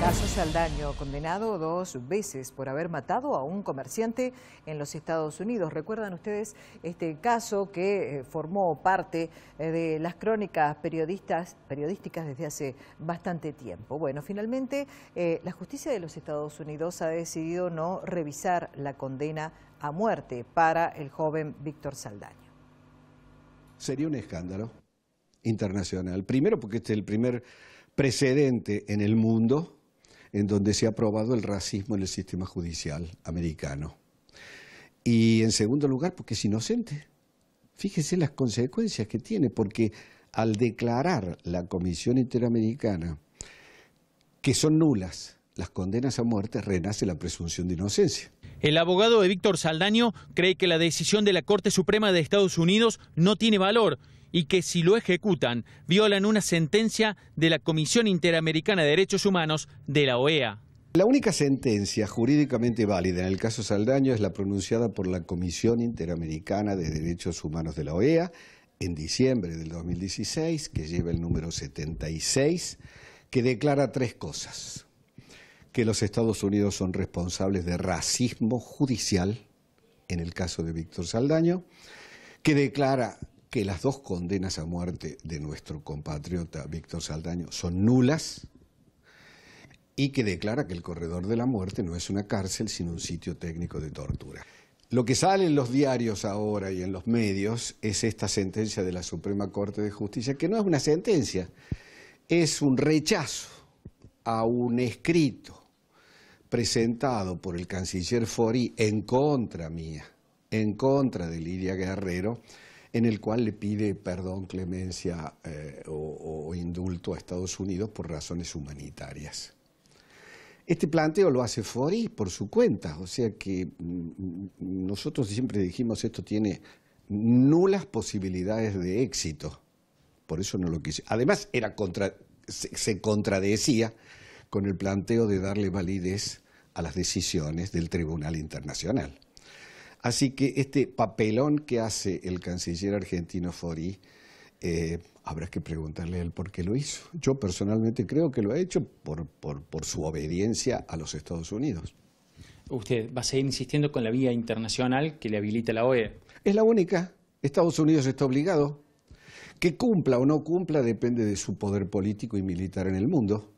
Caso Saldaño, condenado dos veces por haber matado a un comerciante en los Estados Unidos. Recuerdan ustedes este caso que eh, formó parte eh, de las crónicas periodísticas desde hace bastante tiempo. Bueno, finalmente eh, la justicia de los Estados Unidos ha decidido no revisar la condena a muerte para el joven Víctor Saldaño. Sería un escándalo internacional. Primero porque este es el primer precedente en el mundo en donde se ha probado el racismo en el sistema judicial americano. Y en segundo lugar, porque es inocente. Fíjese las consecuencias que tiene, porque al declarar la Comisión Interamericana que son nulas las condenas a muerte, renace la presunción de inocencia. El abogado de Víctor Saldaño cree que la decisión de la Corte Suprema de Estados Unidos no tiene valor y que si lo ejecutan violan una sentencia de la Comisión Interamericana de Derechos Humanos de la OEA. La única sentencia jurídicamente válida en el caso Saldaño es la pronunciada por la Comisión Interamericana de Derechos Humanos de la OEA en diciembre del 2016, que lleva el número 76, que declara tres cosas. Que los Estados Unidos son responsables de racismo judicial, en el caso de Víctor Saldaño, que declara que las dos condenas a muerte de nuestro compatriota Víctor Saldaño son nulas y que declara que el corredor de la muerte no es una cárcel sino un sitio técnico de tortura. Lo que sale en los diarios ahora y en los medios es esta sentencia de la Suprema Corte de Justicia, que no es una sentencia, es un rechazo a un escrito presentado por el canciller Fori en contra mía, en contra de Lidia Guerrero, en el cual le pide perdón, clemencia eh, o, indulto a Estados Unidos por razones humanitarias. Este planteo lo hace Fori por su cuenta, o sea que mm, nosotros siempre dijimos esto tiene nulas posibilidades de éxito, por eso no lo quiso. Además era se, contradecía con el planteo de darle validez a las decisiones del Tribunal Internacional. Así que este papelón que hace el canciller argentino Fori, eh, habrá que preguntarle a él por qué lo hizo. Yo personalmente creo que lo ha hecho por, por su obediencia a los Estados Unidos. Usted va a seguir insistiendo con la vía internacional que le habilita la OEA. Es la única. Estados Unidos está obligado. Que cumpla o no cumpla depende de su poder político y militar en el mundo.